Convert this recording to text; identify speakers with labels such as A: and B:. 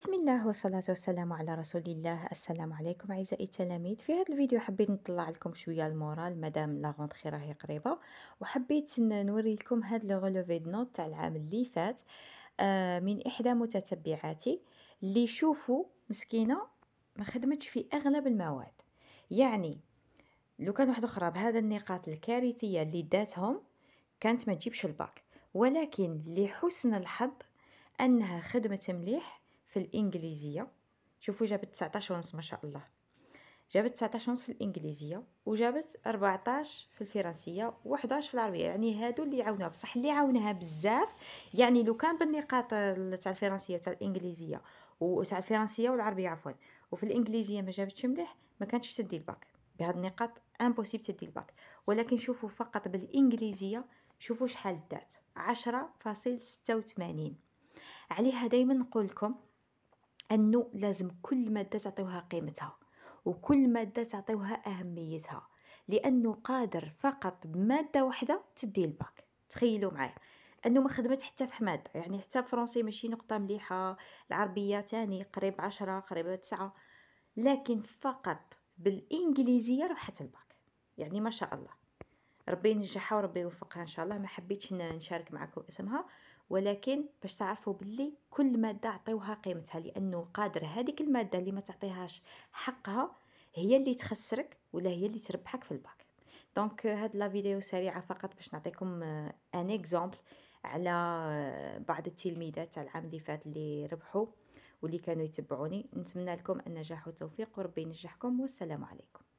A: بسم الله والصلاة والسلام على رسول الله السلام عليكم أعزائي التلاميذ في هذا الفيديو حبيت نطلع لكم شوية المورال مدام لا راهي قريبة وحبيت نوري لكم هاد لو غولوفي نوت تاع العام اللي فات آه، من إحدى متتبعاتي اللي شوفوا مسكينة ما خدمتش في أغلب المواد يعني لو كان واحد أخرى بهذا النقاط الكارثية اللي داتهم كانت ما تجيبش الباك ولكن لحسن الحظ أنها خدمت مليح في الانجليزيه شوفوا جابت 19 ونص ما شاء الله جابت 19 ونص في الانجليزيه وجابت 14 في الفرنسيه و11 في العربيه يعني هادو اللي عاونوها بصح اللي عاونها بزاف يعني لو كان بالنقاط تاع الفرنسيه تاع الانجليزيه وتاع الفرنسيه والعربيه عفوا وفي الانجليزيه ما جابتش مليح ما كانتش تدي الباك بهاد النقاط امبوسيبل تدي الباك ولكن شوفوا فقط بالانجليزيه شوفوا شحال دات 10.86 عليها دائما نقول لكم انه لازم كل ماده تعطيوها قيمتها وكل ماده تعطيوها اهميتها لانه قادر فقط بماده واحده تدي الباك تخيلوا معايا انه ما خدمت حتى في ماده يعني حتى فرونسي ماشي نقطه مليحه العربيه تاني قريب عشرة قريب تسعة لكن فقط بالانجليزيه ربحت الباك يعني ما شاء الله ربي ينجحها وربي يوفقها ان شاء الله ما حبيتش نشارك معكم اسمها ولكن باش تعرفوا باللي كل ماده عطيوها قيمتها لانه قادر هذيك الماده اللي ما تعطيهاش حقها هي اللي تخسرك ولا هي اللي تربحك في الباك دونك euh, هاد لا فيديو سريعه فقط باش نعطيكم ان euh, اكزومبل على euh, بعض التلميذات تاع العام اللي فات اللي ربحوا واللي كانوا يتبعوني نتمنى لكم النجاح والتوفيق وربي ينجحكم والسلام عليكم